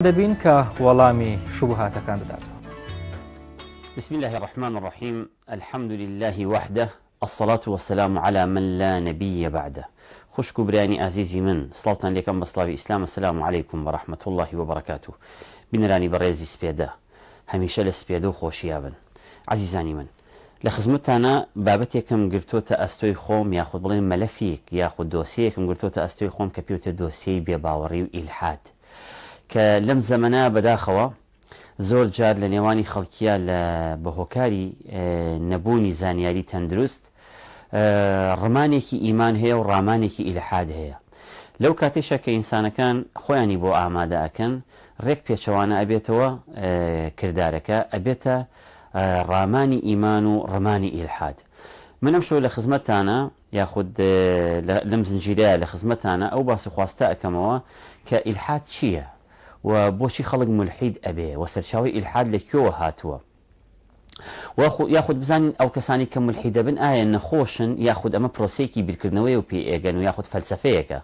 دەبین کە وەڵامی شوبهاتەکان بدات بسم الله الرحمن الرحيم الحمد لله وحده الصلاة والسلام على من لا نبي بعده خوش كبراني عزيزي من صلاة لكم بصلاة إسلام السلام عليكم ورحمة الله وبركاته بن راني بريزي سبيدا هميشه لسبيدو أبن عزيزاني من لخزمتنا بابتي كم قلتو تأستوي خوم ياخد بلين ملفيك ياخد دوسيك كم قلتو تأستوي خوم كبيوت دوسي بيباوري وإلحاد کە لەم زەمەە بەداخەوە زۆر جار لە نێوانی خەڵکیە لە بەهۆکاری نەبوونی زانیاری تەندروست ڕمانێکی ئیمان هەیە و ڕامانێکی ئیلحاد هەیە لەو کاتێشە کە ئینسانەکان خۆیانی بۆ ئامادە ئەکەن ڕێک پێچەوانە ئەبێتەوە کردارەکە ئەبێتە ڕامانی ئیمان و ڕمانی ئیلحاد منم شۆ لە خزمەتانە یاخود لەم زنجیرەیە لە خزمەتانە ئەو باسی خواستە ئەەکەمەوە کە ئیلحاد چییە؟ و بۆچی خەڵک ملحید ئەبێ و سەرچاوی ئیلحاد لە کێوە هاتووە یاخود بزانین ئەو کەسانی کە ملحی دەبن ئایا نەخۆشن یاخود ئەمە پرۆسێکی بیرکردنەوەی و پێ ئێگەن و یاخود فەلسفەیەەکە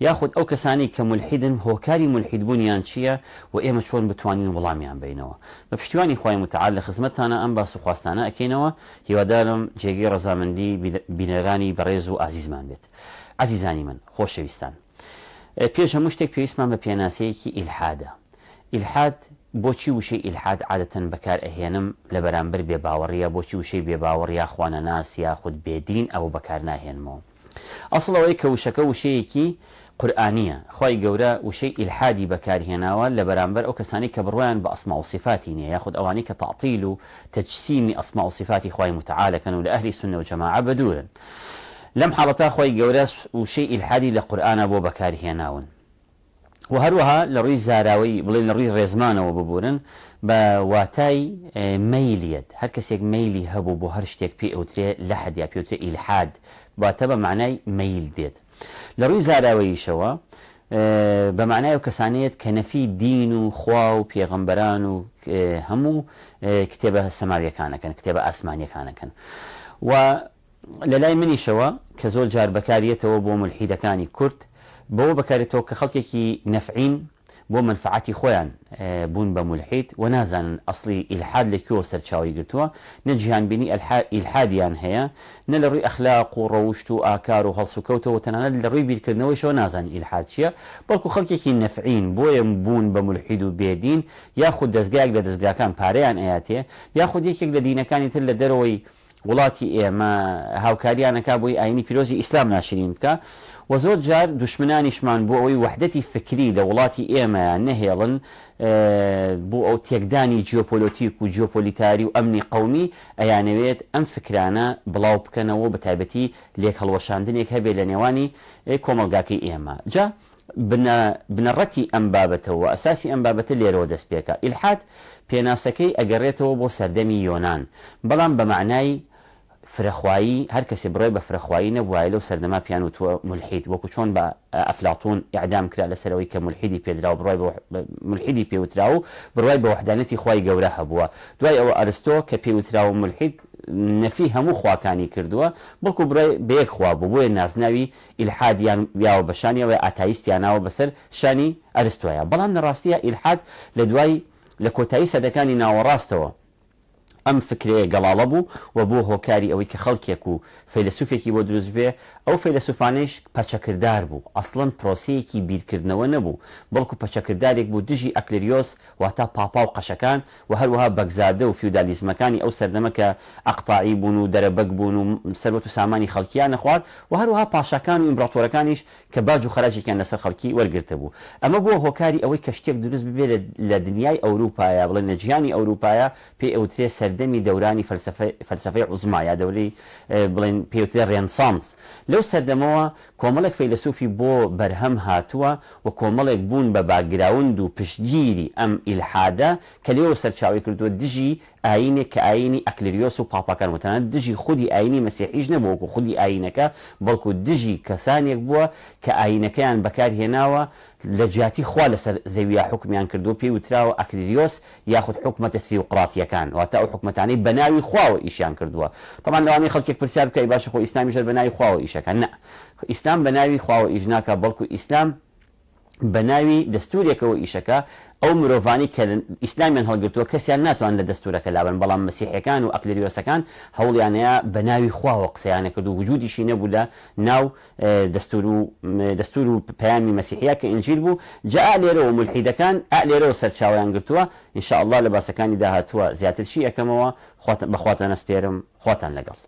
یاخود ئەو کەسانی کە ملحیدن هۆکاری ملحیدبوونیان چییە و ئێمە چۆن بتوانین وڵامیان بینەوە بە پشتیوانی خی متعال لە خزمەتانە ئەم باس و خواستانە ئەکەینەوە هیوادارم جێگەی ڕزامەندی بینەرانی بەڕێز و ئازیزمان بێت عزیزانی من خۆشەویستان پێش هەموو شتێک پێویستمان بە پێناسەیەکی ئیلحادە ئیلحاد بۆچی وشەی ئیلحاد عادەتەن بەکار ئەهێنم لە بەرامبەر بێ باوەڕیە بۆچی وشەی بێ باوەڕیا خوانە ناس یا خودود بێدین ئەوە بەکار ناهێنمەوە ئەسڵەوەی کە وشەکە وشەیەکی قورآانیە خی گەورە وشەی ئیلحادی بەکارهێناوە لە بەرامبەر ئەو کەسانی کە بڕوایان بە ئەسما و سیفاتی نیە یاخود ئەوانی کە تعطیل و تەجسیمی ئەسما و سیفاتی خی متعاالەکەن و لە ئەهلی سنە و جەماع بەدورن لەم حاڵەتا خۆی گەورە وشەی ئیلحادی لە قورآە بۆ بەکارهێناون و هەروەها لە ڕووی زاراوی بڵێن لە ڕووی ڕێزمانەوە ببوورن بە واتای میلیت هەر کەسێک میلی هەبوو بۆ هەر شتێک پێ ئەوترێ لە حدیا پێوترێ ئیلحاد واتە بە معنای میل دێت لە ڕووی زاراوەیشەوە بە معنای و کەسانێت کە نەفی دین و خوا و پێغەمبەران و هەموو کتێبە سەماویەکانەکەن کتێبە ئاسمانیەکانەکەن و لە لای منیشەوە کە زۆر جار بەکارێتەوە بۆ ملحیدەکانی کورت بەوە بەکارێتەوە کە خەڵکێکی نەفعین بۆ منفعاتی خۆیان بوون بە ملحیت و نازانن ئەسلی ئیلحاد لەکوەوە سەرچاوی گرتووە نەجییان بینی ئیلحادیان هەیە نە لە ڕووی ئەخلاق و ڕەوشت و ئاکار و هەڵسوکەوتەوە تەنانەت لە ڕووی بیرکردنەوەیشەوە نازان ئیلحاد چییە بەڵکو خەڵکێکی نەفعین بۆیە بوون بە ملحید و بێدین یاخود دەستگایك لە دەستگاکان پارەیان ئەیاتێ یاخود یەکێک لە دینەکانی تر لە دەرەوەی وڵاتی ئێمە هاوکاریانەکە بۆی ئاینی پیرۆزی ئیسلام ناشرین بکە و زۆر جار دشمنانیشمان بۆ ئەوەی وحدەتی فکری لە وڵاتی ئێمە نەهێڵن بۆ ئەو تێکدانی جیۆپۆلۆتیک و جیۆپۆلیتاری و ئەمنی قومی ئەیانەوێت ئەم فکرانە بڵاو بکەنەوە بە تایبەتی لێک هەڵوەشاندنێک هەبێت لە نێوانی کۆمەلگاکەی ئێمە جا بنەڕەتی ئەم بابەتەوە ئەساسی ئەم بابەتە لێرەوە دەست پێکە ئیلحات پێناسەکەی ئەگەڕێتەوە بۆ سەردەمی یۆناان بەڵام بە معنای فرەخوایی هەر کەسی بڕۆی بە فرەخوایی نەبووایە لەو سەردەما پیان وتوە ملحید وەکو چۆن بە ئەفلاتون ئعدام کرا لەسەرەوەی کە ملحیدی پێدرا بڕای ملحیدی پێوترا و بڕای بە وحدانەتی خی گەورە هەبووە دوای ئەوە ئەرستۆ کە پێوترا و ملحید نەفی هەموو خواکانی کردووە بڵکو بڕای بەیەک خوا بوو بۆیە نازناوی ئیلحادیان یاوە بەشانیەوە ئاتایستیانناوە بەسەر شانی ئەرستوایە بەڵام نەڕاستیە ئیلحاد لە دوای لە کۆتایی سەدەکانی ناوەڕاستەوە ئەم فکرەیە گەڵاڵە بوو و بۆ هۆکاری ئەوەی کە خەڵکێک و فەیلسوفێکی بۆ دروست بێ ئەو فەیلسوفانش پەچەکردار بوو ئەسڵەن پرۆسەیەکی بیرکردنەوە نەبوو بەڵکو پەچەکردارێک بوو دژی ئەکلریۆس واتا پاپا و قەشەکان و هەروەها بەگزادە و فیودالیزمەکانی ئەو سەردەمەکە ئەقتاعی بوون و دەرەبەک بوون و سەرەت و سامانی خەڵکیان نەخوات و هەروەها پاشەکان و ئیمبراتۆرەکانیش کە باج و خەراجێکیان لەسەر خەڵکی وەرگرتە بوو ئەمە بۆ هۆکاری ئەوەی کەشتێک دروست ببێت لە دنیای ئەوروپایە بڵێ نەجیانی ئەوروپایە پێ ئەوترێ سەر دەمی دەورانی فەلسفەی عزما یا دەورەی بڵێن پێوتێ ڕێنسانس لەو سەردەمەوە کۆمەڵێک فەیلسوفی بۆ بەرهەم هاتووە و کۆمەڵێک بوون بە باگراوند و پشتگیری ئەم ئیلحادە کە لێەوە سەرچاوی کردووە دژی ئاینێک کە ئاینی ئەکلریۆس و پاپاکان وتانە دژی خودی ئاینی مەسیحیش نەبووکو خودی ئاینەکە بەڵکو دژی کەسانێک بووە کە ئاینەکەیان بەکارهێناوە لە جیاتی خوا لەسەر زەویە حکمیان کردو پێی وتراوە ئەکریۆس یاخود حکومەتە سیوقڕاتیەکان واتە ئەو حکومەتانەی بە ناوی خواوە ئیشیان کردووە تەمان لەوانی خەڵکێک پرسیار بکەی باش خۆ ئیسلامی ژەر بە ناوی خواوە ئیشەکان نه ئیسلام بە ناوی خواوە ئیژناکە بەڵکو ئیسلام بە ناوی دەستورێکەوە ئیشەکە ئەو مرۆڤانی کە ئیسلامیان هەڵگرتووە کەسیان ناتوان لە دەستورەکە لابن بەڵام مسیحەکان و ئەکلریۆسەکان هەوڵیانەیە بە ناوی خواوە قسەیانە کرد و وجودیشی نەبوو لە ناو دەستور و پەیامی مەسیحیا کە ئنجیر بوو جا لێرەوە ملحیدەکان لێرەوە سەرچاویان گرتووە انشاء الله لە باسەکانی داهاتوە زیاتر چی یەکەمەوە بەخواتە نەسپێرم خواتان لەگەڵ